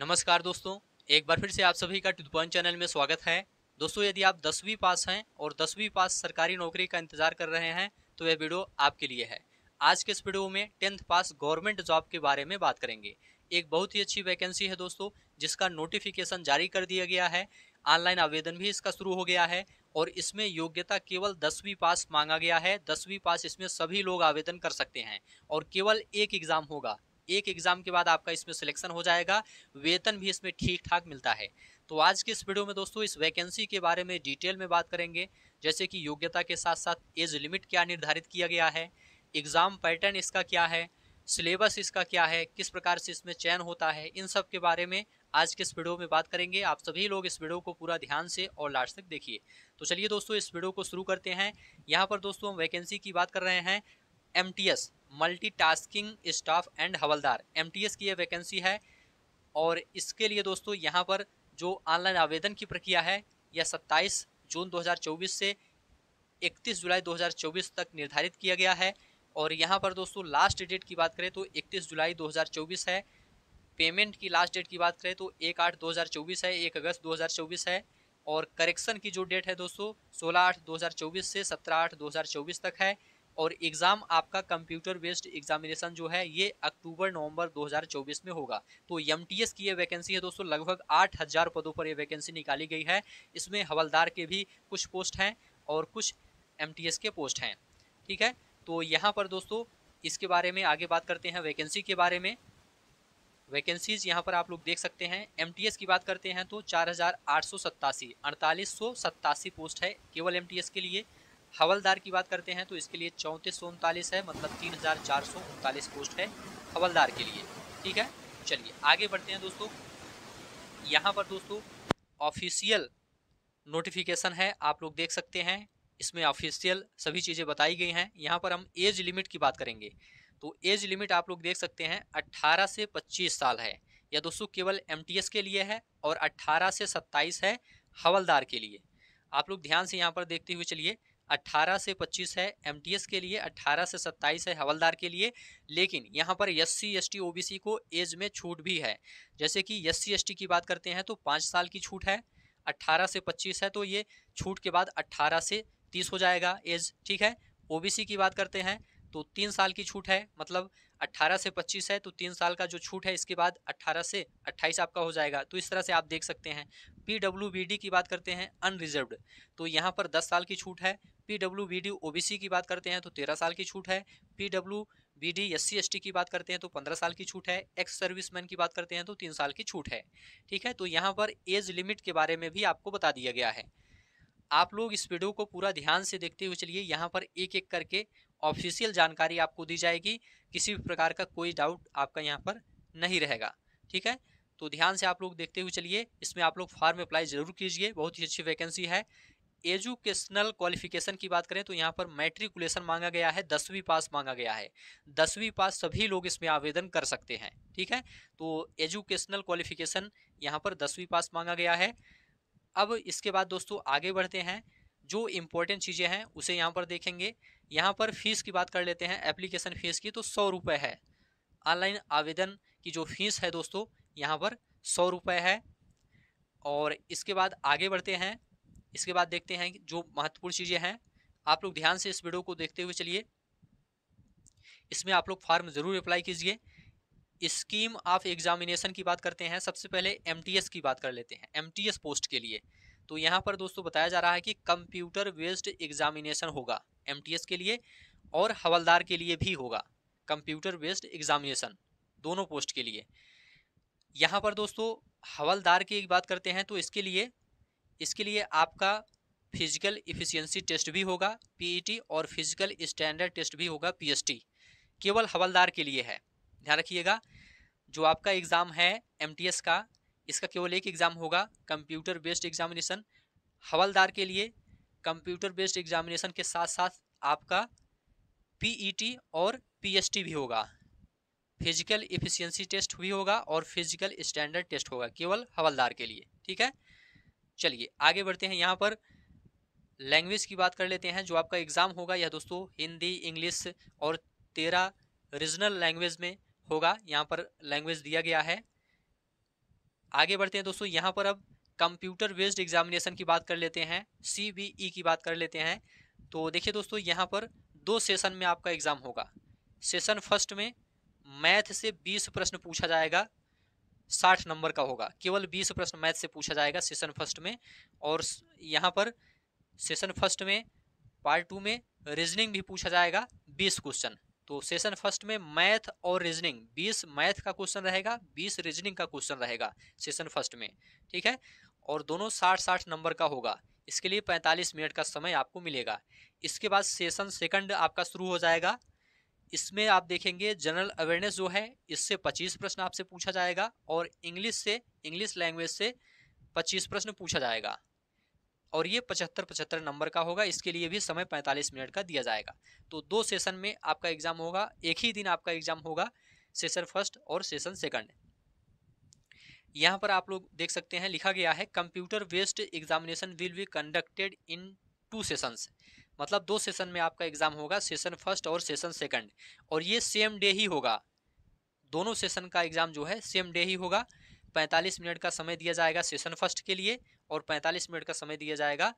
नमस्कार दोस्तों एक बार फिर से आप सभी का टूथ पॉइंट चैनल में स्वागत है दोस्तों यदि आप दसवीं पास हैं और दसवीं पास सरकारी नौकरी का इंतजार कर रहे हैं तो यह वीडियो आपके लिए है आज के इस वीडियो में टेंथ पास गवर्नमेंट जॉब के बारे में बात करेंगे एक बहुत ही अच्छी वैकेंसी है दोस्तों जिसका नोटिफिकेशन जारी कर दिया गया है ऑनलाइन आवेदन भी इसका शुरू हो गया है और इसमें योग्यता केवल दसवीं पास मांगा गया है दसवीं पास इसमें सभी लोग आवेदन कर सकते हैं और केवल एक एग्ज़ाम होगा एक एग्जाम के बाद आपका इसमें सिलेक्शन हो जाएगा वेतन भी इसमें ठीक ठाक मिलता है तो आज के इस वीडियो में दोस्तों इस वैकेंसी के बारे में डिटेल में बात करेंगे जैसे कि योग्यता के साथ साथ एज लिमिट क्या निर्धारित किया गया है एग्ज़ाम पैटर्न इसका क्या है सिलेबस इसका क्या है किस प्रकार से इसमें चयन होता है इन सब के बारे में आज के इस वीडियो में बात करेंगे आप सभी लोग इस वीडियो को पूरा ध्यान से और लास्ट तक देखिए तो चलिए दोस्तों इस वीडियो को शुरू करते हैं यहाँ पर दोस्तों हम वैकेंसी की बात कर रहे हैं एम मल्टीटास्किंग स्टाफ एंड हवलदार एमटीएस की ये वैकेंसी है और इसके लिए दोस्तों यहाँ पर जो ऑनलाइन आवेदन की प्रक्रिया है यह 27 जून 2024 से 31 जुलाई 2024 तक निर्धारित किया गया है और यहाँ पर दोस्तों लास्ट डेट की बात करें तो 31 जुलाई 2024 है पेमेंट की लास्ट डेट की बात करें तो एक आठ दो हज़ार चौबीस है एक अगस्त दो हज़ार चौबीस है और करेक्शन की जो डेट है दोस्तों सोलह आठ दो हज़ार चौबीस से सत्रह आठ दो हज़ार चौबीस तक है और एग्ज़ाम आपका कंप्यूटर बेस्ड एग्जामिनेशन जो है ये अक्टूबर नवंबर 2024 में होगा तो एम की ये वैकेंसी है दोस्तों लगभग आठ हज़ार पदों पर ये वैकेंसी निकाली गई है इसमें हवलदार के भी कुछ पोस्ट हैं और कुछ एम के पोस्ट हैं ठीक है तो यहाँ पर दोस्तों इसके बारे में आगे बात करते हैं वैकेंसी के बारे में वैकेंसीज यहाँ पर आप लोग देख सकते हैं एम की बात करते हैं तो चार हज़ार आठ सौ सत्तासी अड़तालीस सौ सत्तासी पोस्ट है केवल एम के लिए हवलदार की बात करते हैं तो इसके लिए चौंतीस सौ उनतालीस है मतलब तीन हज़ार चार सौ उनतालीस पोस्ट है हवलदार के लिए ठीक है चलिए आगे बढ़ते हैं दोस्तों यहाँ पर दोस्तों ऑफिशियल नोटिफिकेशन है आप लोग देख सकते हैं इसमें ऑफिशियल सभी चीज़ें बताई गई हैं यहाँ पर हम एज लिमिट की बात करेंगे तो एज लिमिट आप लोग देख सकते हैं 18 से 25 साल है या दोस्तों केवल एम के लिए है और 18 से 27 है हवलदार के लिए आप लोग ध्यान से यहाँ पर देखते हुए चलिए 18 से 25 है एमटीएस के लिए 18 से 27 है हवलदार के लिए लेकिन यहाँ पर एस सी एस टी को एज में छूट भी है जैसे कि एस सी की बात करते हैं तो पाँच साल की छूट है 18 से 25 है तो ये छूट के बाद 18 से 30 हो जाएगा एज ठीक है ओबीसी की बात करते हैं तो तीन साल की छूट है मतलब 18 से 25 है तो तीन साल का जो छूट है इसके बाद 18 से 28 आपका हो जाएगा तो इस तरह से आप देख सकते हैं पी की बात करते हैं अनरिजर्व्ड तो यहाँ पर दस साल की छूट है पी सी की बात करते हैं तो तेरह साल की छूट है P B D S C S T की बात करते हैं तो पंद्रह साल की छूट है एक्स सर्विसमैन की बात करते हैं तो तीन साल की छूट है ठीक है तो यहाँ पर एज लिमिट के बारे में भी आपको बता दिया गया है आप लोग इस वीडियो को पूरा ध्यान से देखते हुए चलिए यहाँ पर एक एक करके ऑफिशियल जानकारी आपको दी जाएगी किसी भी प्रकार का कोई डाउट आपका यहाँ पर नहीं रहेगा ठीक है तो ध्यान से आप लोग देखते हुए चलिए इसमें आप लोग फॉर्म अप्लाई जरूर कीजिए बहुत ही अच्छी वैकेंसी है एजुकेशनल क्वालिफिकेशन की बात करें तो यहाँ पर मैट्रिकुलेशन मांगा गया है दसवीं पास मांगा गया है दसवीं पास सभी लोग इसमें आवेदन कर सकते हैं ठीक है तो एजुकेशनल क्वालिफिकेशन यहाँ पर दसवीं पास मांगा गया है अब इसके बाद दोस्तों आगे बढ़ते हैं जो इम्पोर्टेंट चीज़ें हैं उसे यहाँ पर देखेंगे यहाँ पर फीस की बात कर लेते हैं एप्लीकेशन फ़ीस की तो सौ रुपये है ऑनलाइन आवेदन की जो फीस है दोस्तों यहाँ पर सौ रुपये है और इसके बाद आगे बढ़ते हैं इसके बाद देखते हैं जो महत्वपूर्ण चीज़ें हैं आप लोग ध्यान से इस वीडियो को देखते हुए चलिए इसमें आप लोग फॉर्म ज़रूर अप्लाई कीजिए स्कीम ऑफ एग्जामिनेशन की बात करते हैं सबसे पहले एम की बात कर लेते हैं एम पोस्ट के लिए तो यहाँ पर दोस्तों बताया जा रहा है कि कंप्यूटर बेस्ड एग्जामिनेशन होगा एम के लिए और हवलदार के लिए भी होगा कंप्यूटर बेस्ड एग्जामिनेशन दोनों पोस्ट के लिए यहाँ पर दोस्तों हवलदार की बात करते हैं तो इसके लिए इसके लिए आपका फिजिकल इफिशियंसी टेस्ट भी होगा पीईटी e और फिजिकल स्टैंडर्ड टेस्ट भी होगा पीएसटी केवल हवलदार के लिए है ध्यान रखिएगा जो आपका एग्ज़ाम है एमटीएस का इसका केवल एक एग्ज़ाम होगा कंप्यूटर बेस्ड एग्जामिनेशन हवलदार के लिए कंप्यूटर बेस्ड एग्जामिनेशन के साथ साथ आपका पीईटी e और पीएसटी भी होगा फिजिकल इफिशियंसी टेस्ट भी होगा और फिजिकल स्टैंडर्ड टेस्ट होगा केवल हवलदार के लिए ठीक है चलिए आगे बढ़ते हैं यहाँ पर लैंग्वेज की बात कर लेते हैं जो आपका एग्ज़ाम होगा यह दोस्तों हिंदी इंग्लिश और तेरह रीजनल लैंग्वेज में होगा यहाँ पर लैंग्वेज दिया गया है आगे बढ़ते हैं दोस्तों यहाँ पर अब कंप्यूटर बेस्ड एग्जामिनेशन की बात कर लेते हैं सी e की बात कर लेते हैं तो देखिए दोस्तों यहाँ पर दो सेशन में आपका एग्ज़ाम होगा सेशन फर्स्ट में मैथ से 20 प्रश्न पूछा जाएगा 60 नंबर का होगा केवल 20 प्रश्न मैथ से पूछा जाएगा सेशन फर्स्ट में और यहाँ पर सेशन फर्स्ट में पार्ट टू में रीजनिंग भी पूछा जाएगा 20 क्वेश्चन तो सेशन फर्स्ट में मैथ और रीजनिंग 20 मैथ का क्वेश्चन रहेगा 20 रीजनिंग का क्वेश्चन रहेगा सेशन फर्स्ट में ठीक है और दोनों 60-60 नंबर का होगा इसके लिए 45 मिनट का समय आपको मिलेगा इसके बाद सेशन सेकंड आपका शुरू हो जाएगा इसमें आप देखेंगे जनरल अवेयरनेस जो है इससे पच्चीस प्रश्न आपसे पूछा जाएगा और इंग्लिश से इंग्लिश लैंग्वेज से पच्चीस प्रश्न पूछा जाएगा और ये पचहत्तर पचहत्तर नंबर का होगा इसके लिए भी समय पैंतालीस मिनट का दिया जाएगा तो दो सेशन में आपका एग्ज़ाम होगा एक ही दिन आपका एग्ज़ाम होगा सेशन फर्स्ट और सेशन सेकंड यहाँ पर आप लोग देख सकते हैं लिखा गया है computer based examination will be conducted in two sessions मतलब दो सेशन में आपका एग्ज़ाम होगा सेशन फर्स्ट और सेशन सेकंड और ये सेम डे ही होगा दोनों सेशन का एग्ज़ाम जो है सेम डे ही होगा 45 मिनट का समय दिया जाएगा सेशन फर्स्ट के लिए और 45 मिनट का समय दिया जाएगा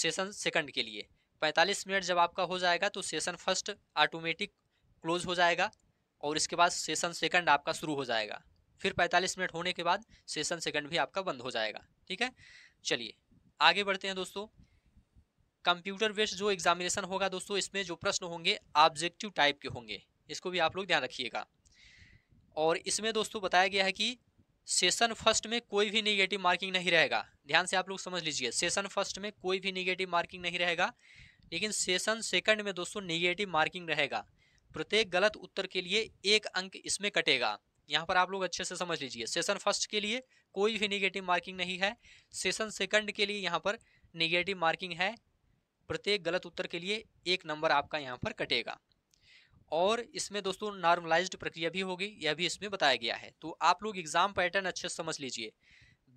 सेशन सेकंड के लिए 45 मिनट जब आपका हो जाएगा तो सेशन फर्स्ट ऑटोमेटिक क्लोज हो जाएगा और इसके बाद सेशन सेकंड आपका शुरू हो जाएगा फिर 45 मिनट होने के बाद सेशन सेकंड भी आपका बंद हो जाएगा ठीक है चलिए आगे बढ़ते हैं दोस्तों कंप्यूटर बेस्ड जो एग्जामिनेशन होगा दोस्तों इसमें जो प्रश्न होंगे ऑब्जेक्टिव टाइप के होंगे इसको भी आप लोग ध्यान रखिएगा और इसमें दोस्तों बताया गया है कि सेशन फर्स्ट में कोई भी निगेटिव मार्किंग नहीं रहेगा ध्यान से आप लोग समझ लीजिए सेशन फर्स्ट में कोई भी निगेटिव मार्किंग नहीं रहेगा लेकिन सेशन सेकंड में दोस्तों निगेटिव मार्किंग रहेगा प्रत्येक गलत उत्तर के लिए एक अंक इसमें कटेगा यहाँ पर आप लोग अच्छे से समझ लीजिए सेशन फर्स्ट के लिए कोई भी निगेटिव मार्किंग नहीं है सेशन सेकंड के लिए यहाँ पर निगेटिव मार्किंग है प्रत्येक गलत उत्तर के लिए एक नंबर आपका यहाँ पर कटेगा और इसमें दोस्तों नॉर्मलाइज्ड प्रक्रिया भी होगी यह भी इसमें बताया गया है तो आप लोग एग्जाम पैटर्न अच्छे से समझ लीजिए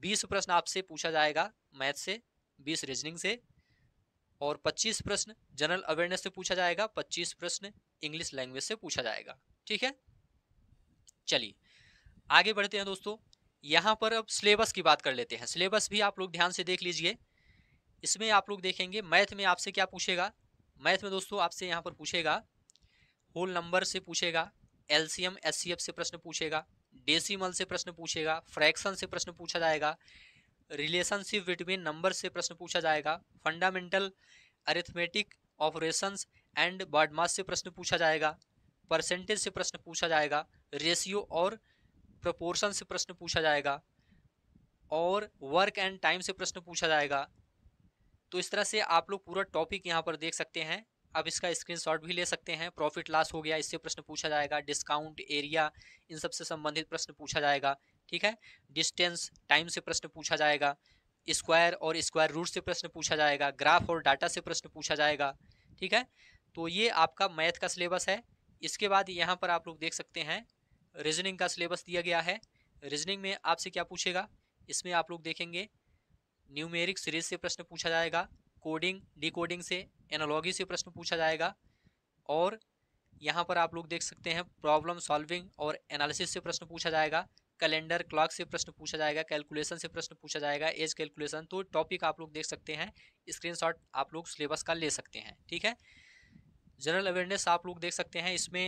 बीस प्रश्न आपसे पूछा जाएगा मैथ से बीस रीजनिंग से और पच्चीस प्रश्न जनरल अवेयरनेस से पूछा जाएगा पच्चीस प्रश्न इंग्लिश लैंग्वेज से पूछा जाएगा ठीक है चलिए आगे बढ़ते हैं दोस्तों यहाँ पर अब सिलेबस की बात कर लेते हैं सिलेबस भी आप लोग ध्यान से देख लीजिए इसमें आप लोग देखेंगे मैथ में आपसे क्या पूछेगा मैथ में दोस्तों आपसे यहाँ पर पूछेगा होल नंबर से पूछेगा एलसीएम एससीएफ से प्रश्न पूछेगा डेसिमल से प्रश्न पूछेगा फ्रैक्शन से प्रश्न पूछा जाएगा रिलेशनशिप बिटवीन नंबर से प्रश्न पूछा जाएगा fundamental arithmetic operations and BODMAS से प्रश्न पूछा जाएगा परसेंटेज से प्रश्न पूछा जाएगा रेशियो और प्रपोर्सन से प्रश्न पूछा जाएगा और वर्क एंड टाइम से प्रश्न पूछा जाएगा तो इस तरह से आप लोग पूरा टॉपिक यहाँ पर देख सकते हैं आप इसका स्क्रीनशॉट भी ले सकते हैं प्रॉफिट लॉस हो गया इससे प्रश्न पूछा जाएगा डिस्काउंट एरिया इन सब से संबंधित प्रश्न पूछा जाएगा ठीक है डिस्टेंस टाइम से प्रश्न पूछा जाएगा स्क्वायर और स्क्वायर रूट से प्रश्न पूछा जाएगा ग्राफ और डाटा से प्रश्न पूछा जाएगा ठीक है तो ये आपका मैथ का सिलेबस है इसके बाद यहाँ पर आप लोग देख सकते हैं रीजनिंग का सिलेबस दिया गया है रीजनिंग में आपसे क्या पूछेगा इसमें आप लोग देखेंगे न्यूमेरिक सीरीज से प्रश्न पूछा जाएगा कोडिंग डिकोडिंग से एनालॉगी से प्रश्न पूछा जाएगा और यहाँ पर आप लोग देख सकते हैं प्रॉब्लम सॉल्विंग और एनालिसिस से प्रश्न पूछा जाएगा कैलेंडर क्लॉक से प्रश्न पूछा जाएगा कैलकुलेशन से प्रश्न पूछा जाएगा एज कैलकुलेशन तो टॉपिक आप लोग देख सकते हैं स्क्रीनशॉट आप लोग सिलेबस का ले सकते हैं ठीक है जनरल अवेयरनेस आप लोग देख सकते हैं इसमें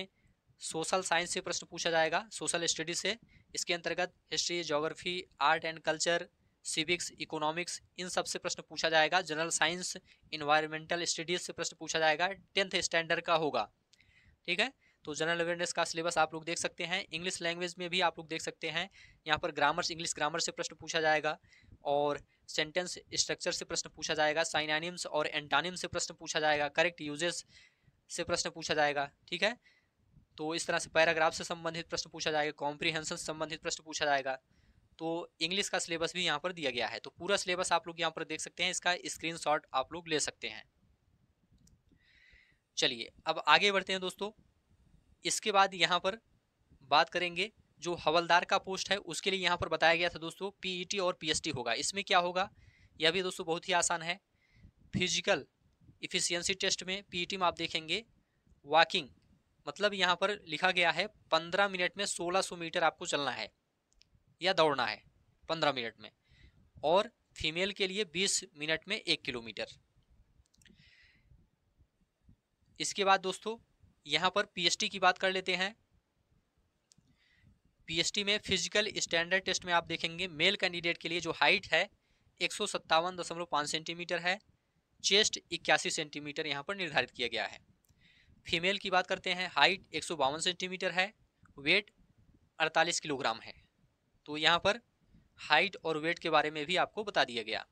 सोशल साइंस से प्रश्न पूछा जाएगा सोशल स्टडी से इसके अंतर्गत history geography art and culture civics economics इन सब से प्रश्न पूछा जाएगा जनरल साइंस इन्वायरमेंटल स्टडीज से प्रश्न पूछा जाएगा टेंथ स्टैंडर्ड का होगा ठीक है तो जनरल अवेयरनेस का सिलेबस आप लोग देख सकते हैं इंग्लिश लैंग्वेज में भी आप लोग देख सकते हैं यहाँ पर ग्रामर्स इंग्लिश ग्रामर से प्रश्न पूछा जाएगा और सेंटेंस स्ट्रक्चर से प्रश्न पूछा जाएगा साइनानिम्स और एंटानिम से प्रश्न पूछा जाएगा करेक्ट यूजेस से प्रश्न पूछा जाएगा ठीक है तो इस तरह से पैराग्राफ से संबंधित प्रश्न पूछा जाएगा कॉम्प्रीहेंशन से संबंधित प्रश्न पूछा जाएगा तो इंग्लिश का सिलेबस भी यहाँ पर दिया गया है तो पूरा सिलेबस आप लोग यहाँ पर देख सकते हैं इसका स्क्रीन आप लोग ले सकते हैं चलिए अब आगे बढ़ते हैं दोस्तों इसके बाद यहाँ पर बात करेंगे जो हवलदार का पोस्ट है उसके लिए यहाँ पर बताया गया था दोस्तों पीईटी e और पीएसटी होगा इसमें क्या होगा यह भी दोस्तों बहुत ही आसान है फिजिकल इफिशियंसी टेस्ट में पीईटी e में आप देखेंगे वॉकिंग मतलब यहाँ पर लिखा गया है पंद्रह मिनट में सोलह सौ मीटर आपको चलना है या दौड़ना है पंद्रह मिनट में और फीमेल के लिए बीस मिनट में एक किलोमीटर इसके बाद दोस्तों यहाँ पर पीएचटी की बात कर लेते हैं पीएचटी में फिजिकल स्टैंडर्ड टेस्ट में आप देखेंगे मेल कैंडिडेट के लिए जो हाइट है एक सेंटीमीटर है चेस्ट इक्यासी सेंटीमीटर यहाँ पर निर्धारित किया गया है फीमेल की बात करते हैं हाइट एक सेंटीमीटर है वेट 48 किलोग्राम है तो यहाँ पर हाइट और वेट के बारे में भी आपको बता दिया गया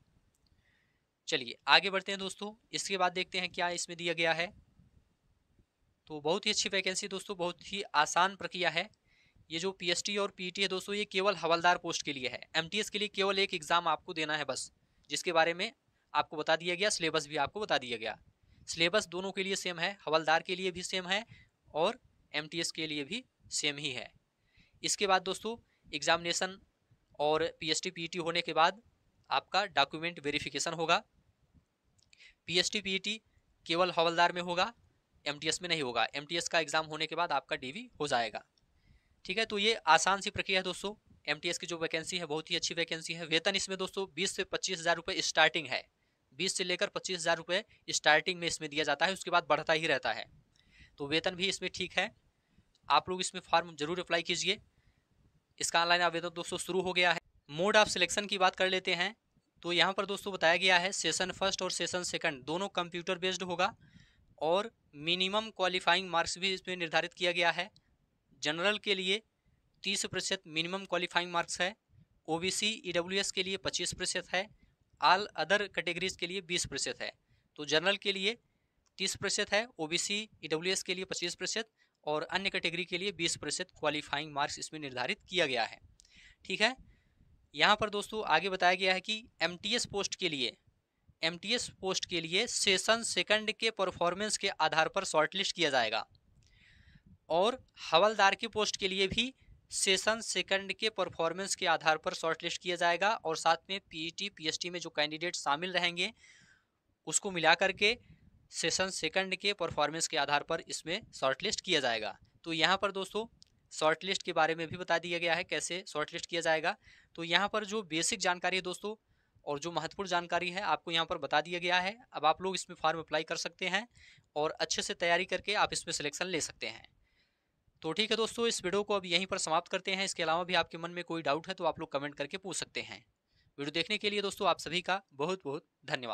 चलिए आगे बढ़ते हैं दोस्तों इसके बाद देखते हैं क्या इसमें दिया गया है तो बहुत ही अच्छी वैकेंसी दोस्तों बहुत ही आसान प्रक्रिया है ये जो पी और पी e है दोस्तों ये केवल हवलदार पोस्ट के लिए है एम के लिए केवल एक एग्ज़ाम आपको देना है बस जिसके बारे में आपको बता दिया गया सिलेबस भी आपको बता दिया गया सिलेबस दोनों के लिए सेम है हवलदार के लिए भी सेम है और एम के लिए भी सेम ही है इसके बाद दोस्तों एग्जामिनेशन और पीएसटी पीईटी होने के बाद आपका डॉक्यूमेंट वेरिफिकेशन होगा पीएसटी पीईटी केवल हवलदार में होगा एमटीएस में नहीं होगा एमटीएस का एग्ज़ाम होने के बाद आपका डीवी हो जाएगा ठीक है तो ये आसान सी प्रक्रिया है दोस्तों एमटीएस की जो वैकेंसी है बहुत ही अच्छी वैकेंसी है वेतन इसमें दोस्तों बीस से पच्चीस हज़ार रुपये स्टार्टिंग है बीस से लेकर पच्चीस हज़ार रुपये स्टार्टिंग में इसमें दिया जाता है उसके बाद बढ़ता ही रहता है तो वेतन भी इसमें ठीक है आप लोग इसमें फॉर्म जरूर अप्लाई कीजिए इसका ऑनलाइन आवेदन दोस्तों शुरू हो गया है मोड ऑफ सिलेक्शन की बात कर लेते हैं तो यहाँ पर दोस्तों बताया गया है सेशन फर्स्ट और सेशन सेकंड दोनों कंप्यूटर बेस्ड होगा और मिनिमम क्वालिफाइंग मार्क्स भी इसमें निर्धारित किया गया है जनरल के लिए तीस प्रतिशत मिनिमम क्वालिफाइंग मार्क्स है O B C E W S के लिए पच्चीस प्रतिशत है आल अदर कैटेगरीज के लिए बीस प्रतिशत है तो जनरल के लिए तीस प्रतिशत है O B C E W S के लिए पच्चीस प्रतिशत और अन्य कैटेगरी के लिए 20 प्रतिशत क्वालिफाइंग मार्क्स इसमें निर्धारित किया गया है ठीक है यहाँ पर दोस्तों आगे बताया गया है कि एम पोस्ट के लिए एम पोस्ट के लिए सेशन सेकंड के परफॉर्मेंस के आधार पर शॉर्टलिस्ट किया जाएगा और हवलदार की पोस्ट के लिए भी सेशन सेकंड के परफॉर्मेंस के आधार पर शॉर्टलिस्ट किया जाएगा और साथ में पीईटी पीएसटी e में जो कैंडिडेट शामिल रहेंगे उसको मिला करके सेशन सेकंड के परफॉर्मेंस के आधार पर इसमें शॉर्टलिस्ट किया जाएगा तो यहाँ पर दोस्तों शॉर्टलिस्ट के बारे में भी बता दिया गया है कैसे शॉर्टलिस्ट किया जाएगा तो यहाँ पर जो बेसिक जानकारी है दोस्तों और जो महत्वपूर्ण जानकारी है आपको यहाँ पर बता दिया गया है अब आप लोग इसमें फॉर्म अप्लाई कर सकते हैं और अच्छे से तैयारी करके आप इसमें सिलेक्शन ले सकते हैं तो ठीक है दोस्तों इस वीडियो को अब यहीं पर समाप्त करते हैं इसके अलावा भी आपके मन में कोई डाउट है तो आप लोग कमेंट करके पूछ सकते हैं वीडियो देखने के लिए दोस्तों आप सभी का बहुत बहुत धन्यवाद